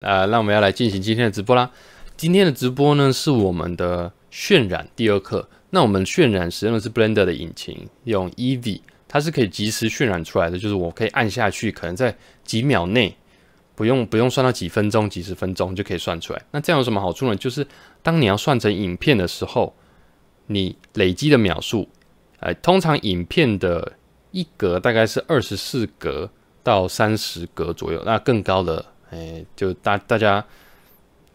呃，那我们要来进行今天的直播啦。今天的直播呢是我们的渲染第二课。那我们渲染使用的是 Blender 的引擎，用 Eevee，它是可以即时渲染出来的，就是我可以按下去，可能在几秒内，不用不用算到几分钟、几十分钟就可以算出来。那这样有什么好处呢？就是当你要算成影片的时候，你累积的秒数，呃，通常影片的一格大概是二十四格到三十格左右，那更高的。哎，就大大家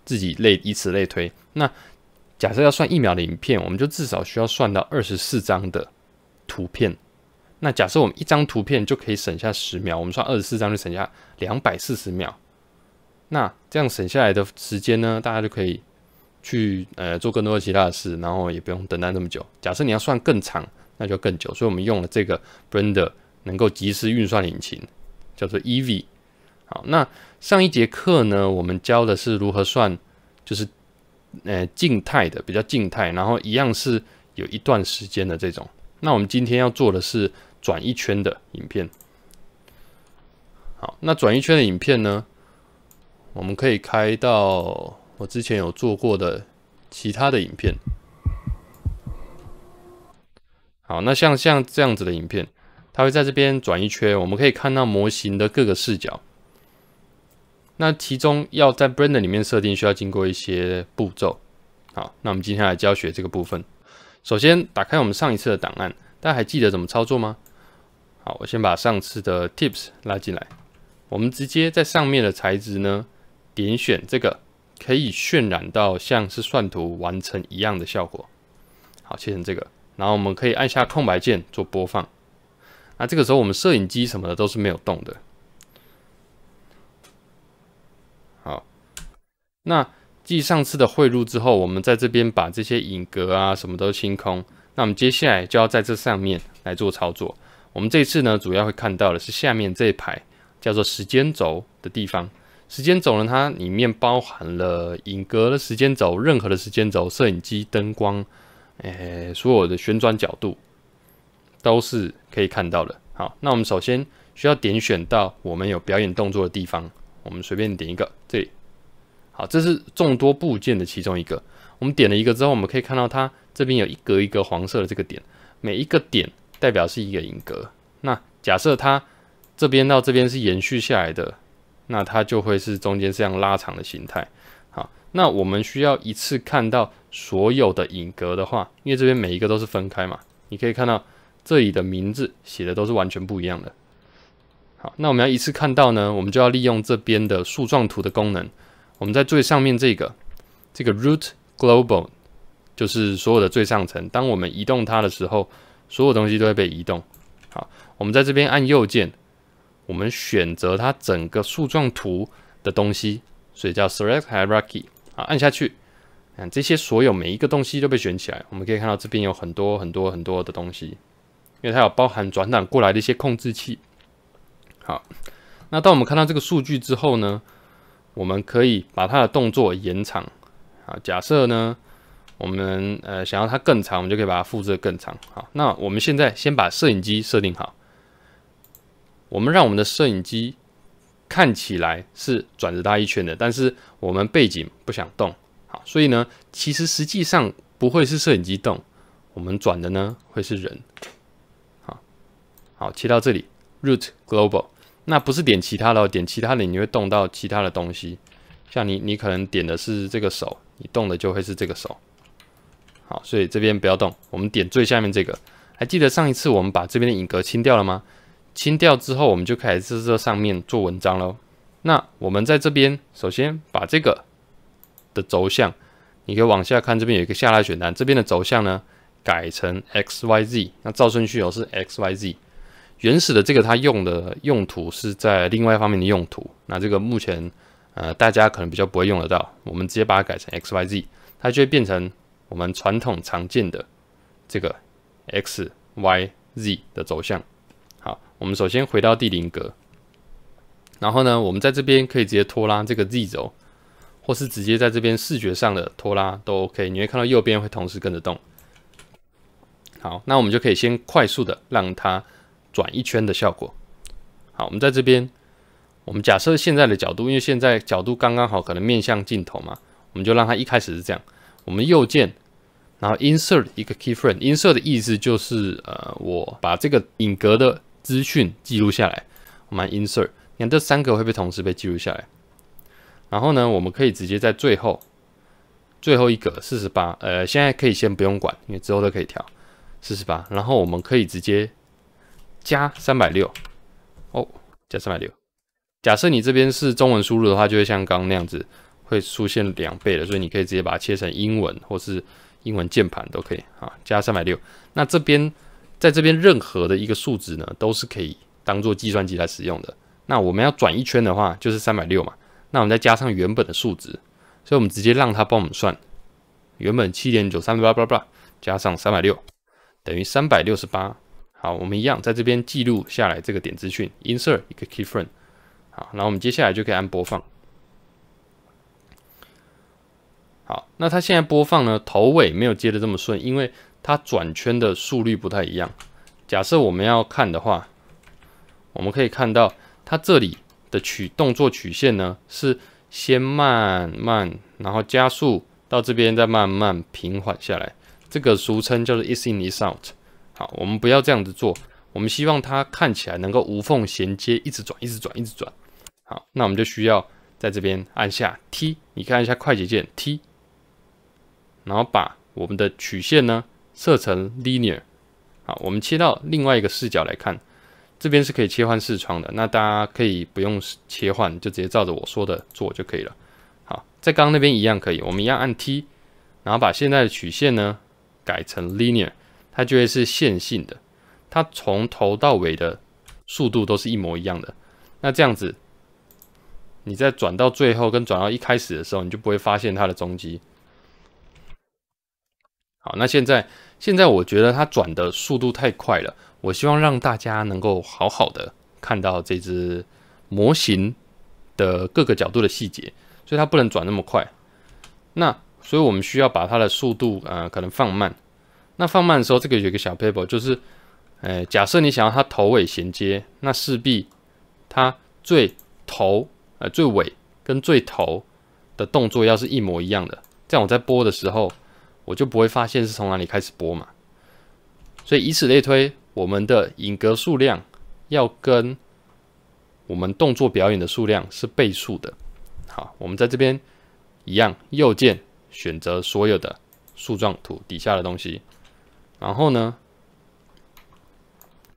自己类以此类推。那假设要算一秒的影片，我们就至少需要算到二十四张的图片。那假设我们一张图片就可以省下十秒，我们算二十四张就省下两百四十秒。那这样省下来的时间呢，大家就可以去呃做更多的其他的事，然后也不用等待那么久。假设你要算更长，那就更久。所以我们用了这个 Blender 能够及时运算引擎，叫做 EV。好，那上一节课呢，我们教的是如何算，就是，呃，静态的，比较静态，然后一样是有一段时间的这种。那我们今天要做的是转一圈的影片。好，那转一圈的影片呢，我们可以开到我之前有做过的其他的影片。好，那像像这样子的影片，它会在这边转一圈，我们可以看到模型的各个视角。那其中要在 Blender 里面设定，需要经过一些步骤。好，那我们今天来教学这个部分。首先打开我们上一次的档案，大家还记得怎么操作吗？好，我先把上次的 Tips 拉进来。我们直接在上面的材质呢，点选这个，可以渲染到像是算图完成一样的效果。好，切成这个，然后我们可以按下空白键做播放。那这个时候我们摄影机什么的都是没有动的。那继上次的汇入之后，我们在这边把这些影格啊什么都清空。那我们接下来就要在这上面来做操作。我们这次呢，主要会看到的是下面这一排叫做时间轴的地方。时间轴呢，它里面包含了影格的时间轴、任何的时间轴、摄影机、灯光，诶，所有的旋转角度都是可以看到的。好，那我们首先需要点选到我们有表演动作的地方。我们随便点一个这里。好，这是众多部件的其中一个。我们点了一个之后，我们可以看到它这边有一格一格黄色的这个点，每一个点代表是一个影格。那假设它这边到这边是延续下来的，那它就会是中间这样拉长的形态。好，那我们需要一次看到所有的影格的话，因为这边每一个都是分开嘛，你可以看到这里的名字写的都是完全不一样的。好，那我们要一次看到呢，我们就要利用这边的树状图的功能。我们在最上面这个，这个 root global 就是所有的最上层。当我们移动它的时候，所有东西都会被移动。好，我们在这边按右键，我们选择它整个树状图的东西，所以叫 select hierarchy。好，按下去，看这些所有每一个东西都被选起来。我们可以看到这边有很多很多很多的东西，因为它有包含转档过来的一些控制器。好，那当我们看到这个数据之后呢？我们可以把它的动作延长，啊，假设呢，我们呃想要它更长，我们就可以把它复制更长，好，那我们现在先把摄影机设定好，我们让我们的摄影机看起来是转了它一圈的，但是我们背景不想动，好，所以呢，其实实际上不会是摄影机动，我们转的呢会是人，好，好切到这里，root global。那不是点其他的，点其他的你会动到其他的东西，像你你可能点的是这个手，你动的就会是这个手。好，所以这边不要动，我们点最下面这个。还记得上一次我们把这边的影格清掉了吗？清掉之后，我们就开始在这上面做文章喽。那我们在这边，首先把这个的轴向，你可以往下看，这边有一个下拉选单，这边的轴向呢，改成 X、Y、Z。那照顺序哦，是 X、Y、Z。原始的这个它用的用途是在另外一方面的用途，那这个目前呃大家可能比较不会用得到，我们直接把它改成 x y z，它就会变成我们传统常见的这个 x y z 的走向。好，我们首先回到第零格，然后呢，我们在这边可以直接拖拉这个 z 轴，或是直接在这边视觉上的拖拉都 OK。你会看到右边会同时跟着动。好，那我们就可以先快速的让它。转一圈的效果。好，我们在这边，我们假设现在的角度，因为现在角度刚刚好，可能面向镜头嘛，我们就让它一开始是这样。我们右键，然后 insert 一个 keyframe。insert 的意思就是，呃，我把这个影格的资讯记录下来。我们 insert，你看这三个会被同时被记录下来。然后呢，我们可以直接在最后，最后一格四十八，呃，现在可以先不用管，因为之后都可以调四十八。然后我们可以直接。加三百六，哦，加三百六。假设你这边是中文输入的话，就会像刚刚那样子，会出现两倍的。所以你可以直接把它切成英文，或是英文键盘都可以啊。加三百六，那这边在这边任何的一个数值呢，都是可以当做计算机来使用的。那我们要转一圈的话，就是三百六嘛。那我们再加上原本的数值，所以我们直接让它帮我们算。原本七点九三八八八加上三百六，等于三百六十八。好，我们一样在这边记录下来这个点资讯，insert 一个 keyframe。好，然后我们接下来就可以按播放。好，那它现在播放呢，头尾没有接的这么顺，因为它转圈的速率不太一样。假设我们要看的话，我们可以看到它这里的曲动作曲线呢，是先慢慢，然后加速到这边，再慢慢平缓下来。这个俗称叫做 is in is out。我们不要这样子做，我们希望它看起来能够无缝衔接，一直转，一直转，一直转。好，那我们就需要在这边按下 T，你看一下快捷键 T，然后把我们的曲线呢设成 Linear。好，我们切到另外一个视角来看，这边是可以切换视窗的，那大家可以不用切换，就直接照着我说的做就可以了。好，在刚刚那边一样可以，我们一样按 T，然后把现在的曲线呢改成 Linear。它就会是线性的，它从头到尾的速度都是一模一样的。那这样子，你在转到最后跟转到一开始的时候，你就不会发现它的踪迹。好，那现在现在我觉得它转的速度太快了，我希望让大家能够好好的看到这只模型的各个角度的细节，所以它不能转那么快。那所以我们需要把它的速度啊可能放慢。那放慢的时候，这个有个小 paper，就是，哎，假设你想要它头尾衔接，那势必它最头呃最尾跟最头的动作要是一模一样的，这样我在播的时候我就不会发现是从哪里开始播嘛。所以以此类推，我们的影格数量要跟我们动作表演的数量是倍数的。好，我们在这边一样，右键选择所有的树状图底下的东西。然后呢，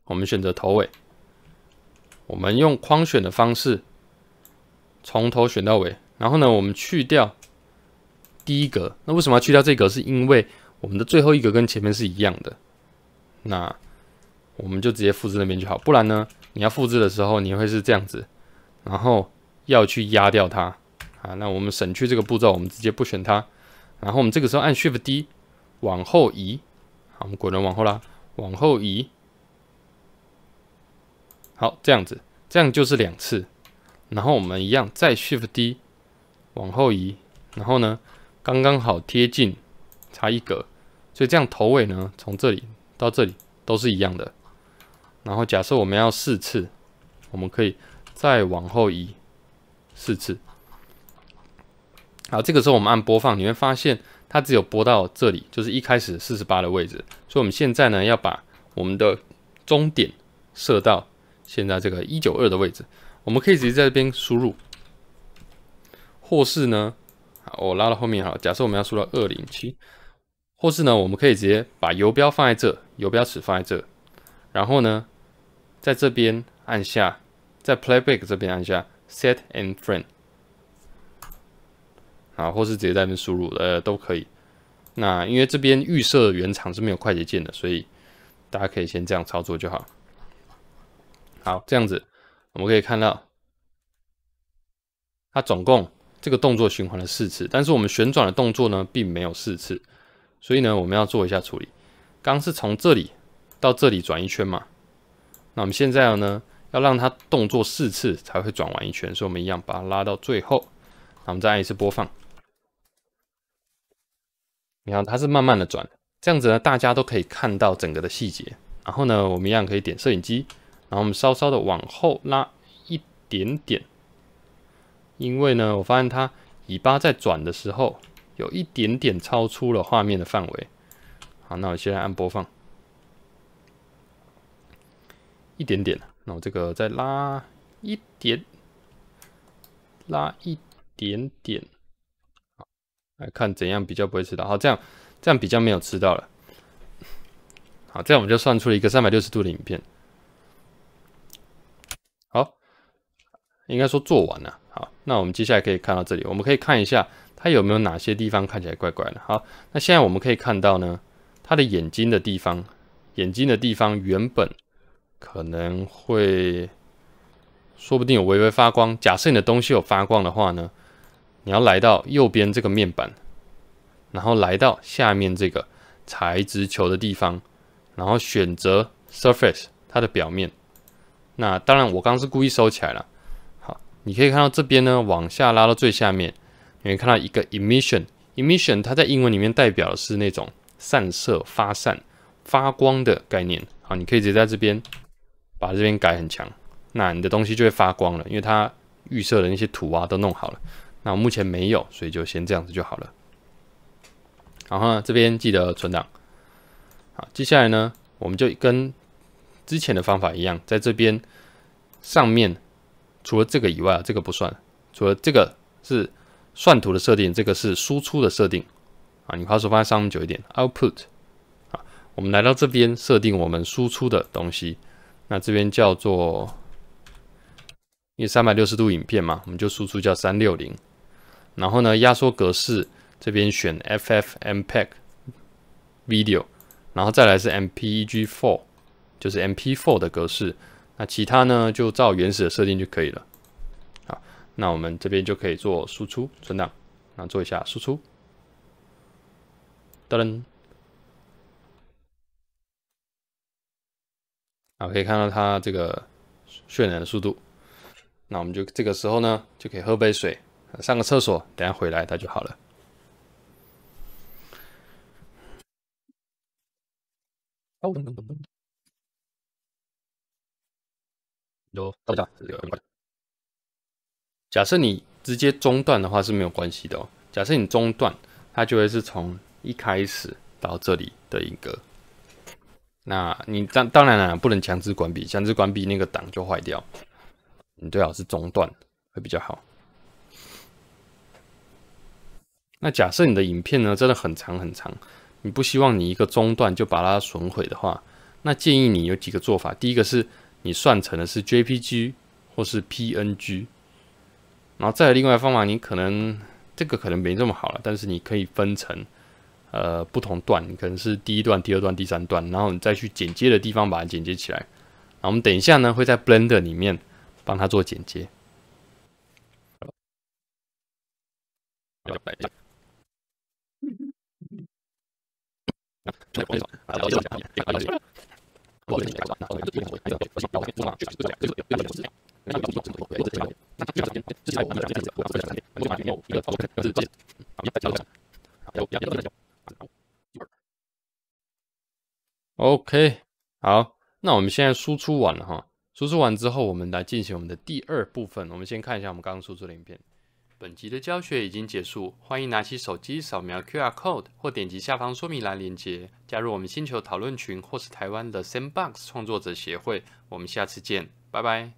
我们选择头尾，我们用框选的方式，从头选到尾。然后呢，我们去掉第一格。那为什么要去掉这格？是因为我们的最后一格跟前面是一样的。那我们就直接复制那边就好。不然呢，你要复制的时候你会是这样子，然后要去压掉它啊。那我们省去这个步骤，我们直接不选它。然后我们这个时候按 Shift D 往后移。好，我们滚轮往后拉，往后移。好，这样子，这样就是两次。然后我们一样再 Shift D，往后移。然后呢，刚刚好贴近，差一格。所以这样头尾呢，从这里到这里都是一样的。然后假设我们要四次，我们可以再往后移四次。好，这个时候我们按播放，你会发现。它只有拨到这里，就是一开始四十八的位置。所以我们现在呢，要把我们的终点设到现在这个一九二的位置。我们可以直接在这边输入，或是呢，好，我拉到后面好，假设我们要输到二零七，或是呢，我们可以直接把游标放在这，游标尺放在这，然后呢，在这边按下，在 Playback 这边按下 Set and f r i n e 啊，或是直接在那边输入，呃，都可以。那因为这边预设原厂是没有快捷键的，所以大家可以先这样操作就好。好，这样子我们可以看到，它总共这个动作循环了四次，但是我们旋转的动作呢，并没有四次，所以呢，我们要做一下处理。刚是从这里到这里转一圈嘛，那我们现在呢，要让它动作四次才会转完一圈，所以我们一样把它拉到最后，那我们再按一次播放。你看，它是慢慢的转，这样子呢，大家都可以看到整个的细节。然后呢，我们一样可以点摄影机，然后我们稍稍的往后拉一点点，因为呢，我发现它尾巴在转的时候有一点点超出了画面的范围。好，那我现在按播放，一点点，那我这个再拉一点，拉一点点。来看怎样比较不会迟到好，这样这样比较没有迟到了。好，这样我们就算出了一个三百六十度的影片。好，应该说做完了。好，那我们接下来可以看到这里，我们可以看一下它有没有哪些地方看起来怪怪的。好，那现在我们可以看到呢，它的眼睛的地方，眼睛的地方原本可能会，说不定有微微发光。假设你的东西有发光的话呢？你要来到右边这个面板，然后来到下面这个材质球的地方，然后选择 Surface 它的表面。那当然，我刚刚是故意收起来了。好，你可以看到这边呢，往下拉到最下面，你会看到一个 Emission。Emission 它在英文里面代表的是那种散射、发散、发光的概念。好，你可以直接在这边把这边改很强，那你的东西就会发光了，因为它预设的那些图啊都弄好了。那我目前没有，所以就先这样子就好了。然后呢，这边记得存档。好，接下来呢，我们就跟之前的方法一样，在这边上面，除了这个以外这个不算。除了这个是算图的设定，这个是输出的设定啊。你把手放在上面久一点，Output 啊，我们来到这边设定我们输出的东西。那这边叫做因为三百六十度影片嘛，我们就输出叫三六零。然后呢，压缩格式这边选 FFmpeg Video，然后再来是 MPEG4，就是 MP4 的格式。那其他呢，就照原始的设定就可以了。好，那我们这边就可以做输出存档，那做一下输出，噔，啊，可以看到它这个渲染的速度。那我们就这个时候呢，就可以喝杯水。上个厕所，等下回来它就好了。有到家，假设你直接中断的话是没有关系的哦。假设你中断，它就会是从一开始到这里的一个。那你当当然了，不能强制关闭，强制关闭那个档就坏掉。你最好是中断会比较好。那假设你的影片呢真的很长很长，你不希望你一个中断就把它损毁的话，那建议你有几个做法。第一个是，你算成的是 JPG 或是 PNG，然后再有另外方法，你可能这个可能没这么好了，但是你可以分成呃不同段，可能是第一段、第二段、第三段，然后你再去剪接的地方把它剪接起来。然后我们等一下呢会在 Blender 里面帮他做剪接。拜拜。OK，好，那我们现在输出完了哈。输出完之后，我们来进行我们的第二部分。我们先看一下我们刚刚输出的影片。本集的教学已经结束，欢迎拿起手机扫描 QR Code 或点击下方说明栏链接，加入我们星球讨论群或是台湾的 Sandbox 创作者协会。我们下次见，拜拜。